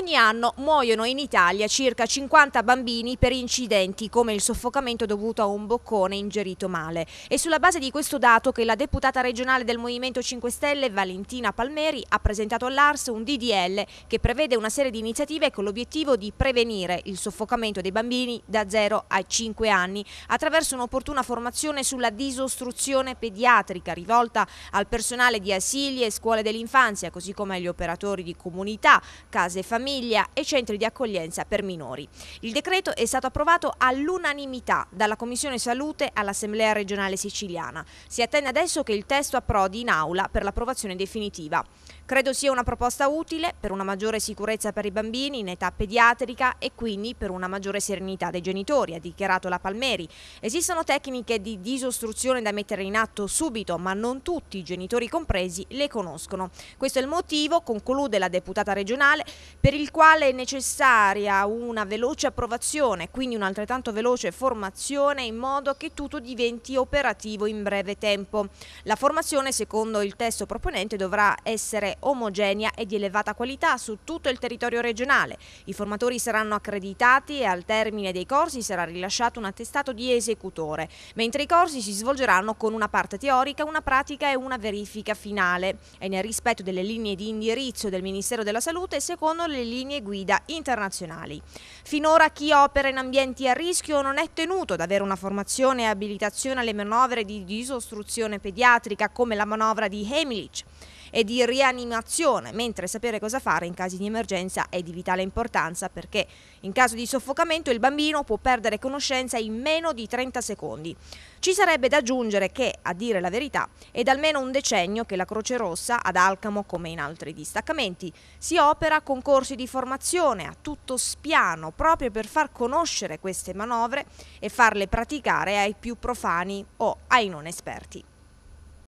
Ogni anno muoiono in Italia circa 50 bambini per incidenti come il soffocamento dovuto a un boccone ingerito male. È sulla base di questo dato che la deputata regionale del Movimento 5 Stelle Valentina Palmeri ha presentato all'ARS un DDL che prevede una serie di iniziative con l'obiettivo di prevenire il soffocamento dei bambini da 0 a 5 anni attraverso un'opportuna formazione sulla disostruzione pediatrica rivolta al personale di asili e scuole dell'infanzia così come agli operatori di comunità, case e famiglie famiglia e centri di accoglienza per minori. Il decreto è stato approvato all'unanimità dalla Commissione Salute all'Assemblea regionale siciliana. Si attende adesso che il testo approdi in aula per l'approvazione definitiva. Credo sia una proposta utile per una maggiore sicurezza per i bambini in età pediatrica e quindi per una maggiore serenità dei genitori, ha dichiarato la Palmeri. Esistono tecniche di disostruzione da mettere in atto subito, ma non tutti, i genitori compresi, le conoscono. Questo è il motivo, conclude la deputata regionale, per per il quale è necessaria una veloce approvazione, quindi un'altrettanto veloce formazione in modo che tutto diventi operativo in breve tempo. La formazione, secondo il testo proponente, dovrà essere omogenea e di elevata qualità su tutto il territorio regionale. I formatori saranno accreditati e al termine dei corsi sarà rilasciato un attestato di esecutore, mentre i corsi si svolgeranno con una parte teorica, una pratica e una verifica finale e nel rispetto delle linee di indirizzo del Ministero della Salute secondo le le linee guida internazionali. Finora chi opera in ambienti a rischio non è tenuto ad avere una formazione e abilitazione alle manovre di disostruzione pediatrica come la manovra di Hemilic e di rianimazione, mentre sapere cosa fare in caso di emergenza è di vitale importanza perché in caso di soffocamento il bambino può perdere conoscenza in meno di 30 secondi. Ci sarebbe da aggiungere che, a dire la verità, è da almeno un decennio che la Croce Rossa ad Alcamo, come in altri distaccamenti, si opera con corsi di formazione a tutto spiano proprio per far conoscere queste manovre e farle praticare ai più profani o ai non esperti.